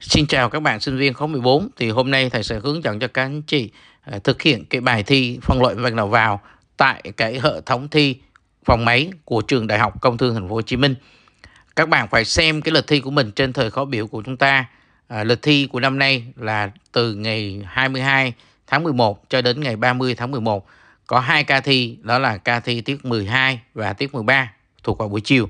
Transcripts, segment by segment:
Xin chào các bạn sinh viên khóa 14 Thì hôm nay thầy sẽ hướng dẫn cho các anh chị à, thực hiện cái bài thi phân loại vạch đầu vào tại cái hệ thống thi phòng máy của trường Đại học Công thương Thành phố Hồ Chí Minh. Các bạn phải xem cái lịch thi của mình trên thời khóa biểu của chúng ta. À, lịch thi của năm nay là từ ngày 22 tháng 11 cho đến ngày 30 tháng 11 có hai ca thi đó là ca thi tiết 12 và tiết 13 thuộc vào buổi chiều.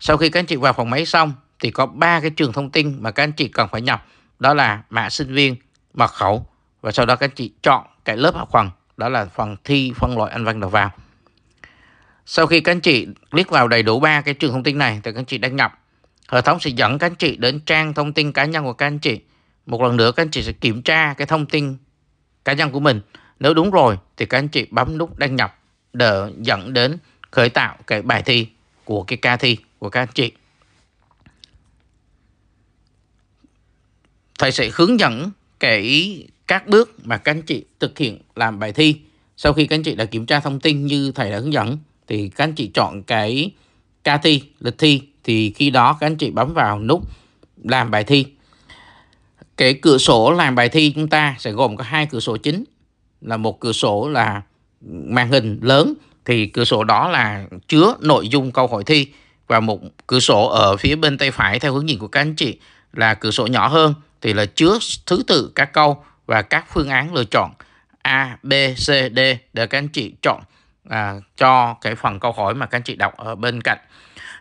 Sau khi các anh chị vào phòng máy xong thì có ba cái trường thông tin mà các anh chị cần phải nhập đó là mã sinh viên, mật khẩu và sau đó các anh chị chọn cái lớp học phần đó là phần thi phân loại anh văn đầu vào. Sau khi các anh chị click vào đầy đủ ba cái trường thông tin này thì các anh chị đăng nhập. Hệ thống sẽ dẫn các anh chị đến trang thông tin cá nhân của các anh chị. Một lần nữa các anh chị sẽ kiểm tra cái thông tin cá nhân của mình. Nếu đúng rồi thì các anh chị bấm nút đăng nhập để dẫn đến khởi tạo cái bài thi của cái ca thi của các anh chị. thầy sẽ hướng dẫn cái các bước mà các anh chị thực hiện làm bài thi. Sau khi các anh chị đã kiểm tra thông tin như thầy đã hướng dẫn thì các anh chị chọn cái ca thi, lịch thi thì khi đó các anh chị bấm vào nút làm bài thi. Cái cửa sổ làm bài thi chúng ta sẽ gồm có hai cửa sổ chính là một cửa sổ là màn hình lớn thì cửa sổ đó là chứa nội dung câu hỏi thi và một cửa sổ ở phía bên tay phải theo hướng nhìn của các anh chị là cửa sổ nhỏ hơn thì là chứa thứ tự các câu và các phương án lựa chọn A, B, C, D để các anh chị chọn à, cho cái phần câu hỏi mà các anh chị đọc ở bên cạnh.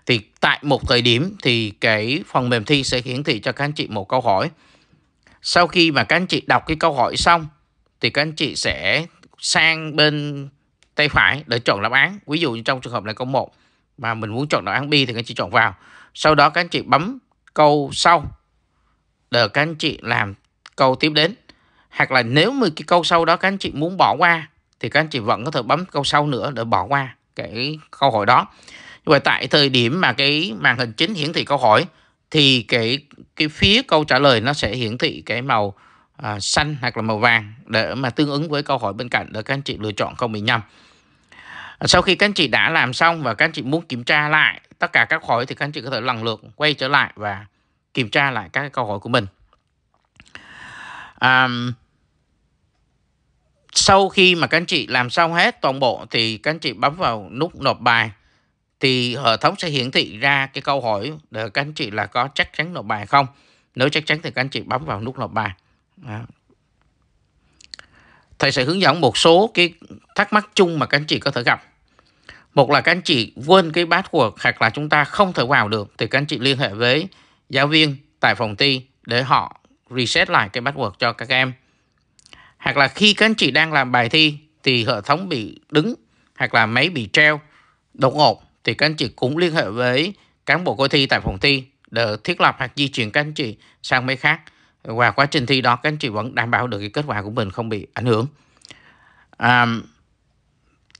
Thì tại một thời điểm thì cái phần mềm thi sẽ hiển thị cho các anh chị một câu hỏi. Sau khi mà các anh chị đọc cái câu hỏi xong thì các anh chị sẽ sang bên tay phải để chọn đáp án. Ví dụ như trong trường hợp là câu 1 mà mình muốn chọn đáp án B thì các anh chị chọn vào. Sau đó các anh chị bấm câu sau để các anh chị làm câu tiếp đến hoặc là nếu mà cái câu sau đó các anh chị muốn bỏ qua thì các anh chị vẫn có thể bấm câu sau nữa để bỏ qua cái câu hỏi đó như vậy tại thời điểm mà cái màn hình chính hiển thị câu hỏi thì cái cái phía câu trả lời nó sẽ hiển thị cái màu à, xanh hoặc là màu vàng để mà tương ứng với câu hỏi bên cạnh để các anh chị lựa chọn không bị nhầm. Sau khi các anh chị đã làm xong và các anh chị muốn kiểm tra lại tất cả các hỏi thì các anh chị có thể lần lượt quay trở lại và kiểm tra lại các câu hỏi của mình à, sau khi mà các anh chị làm xong hết toàn bộ thì các anh chị bấm vào nút nộp bài thì hệ thống sẽ hiển thị ra cái câu hỏi để các anh chị là có chắc chắn nộp bài không nếu chắc chắn thì các anh chị bấm vào nút nộp bài Đó. thầy sẽ hướng dẫn một số cái thắc mắc chung mà các anh chị có thể gặp một là các anh chị quên cái password hoặc là chúng ta không thể vào được thì các anh chị liên hệ với giáo viên tại phòng thi để họ reset lại cái bắt buộc cho các em. Hoặc là khi các anh chị đang làm bài thi thì hệ thống bị đứng hoặc là máy bị treo đột ngột thì các anh chị cũng liên hệ với cán bộ coi thi tại phòng thi để thiết lập hoặc di chuyển các anh chị sang máy khác và quá trình thi đó các anh chị vẫn đảm bảo được cái kết quả của mình không bị ảnh hưởng. À,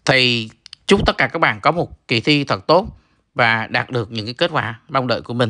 thì chúc tất cả các bạn có một kỳ thi thật tốt và đạt được những cái kết quả mong đợi của mình.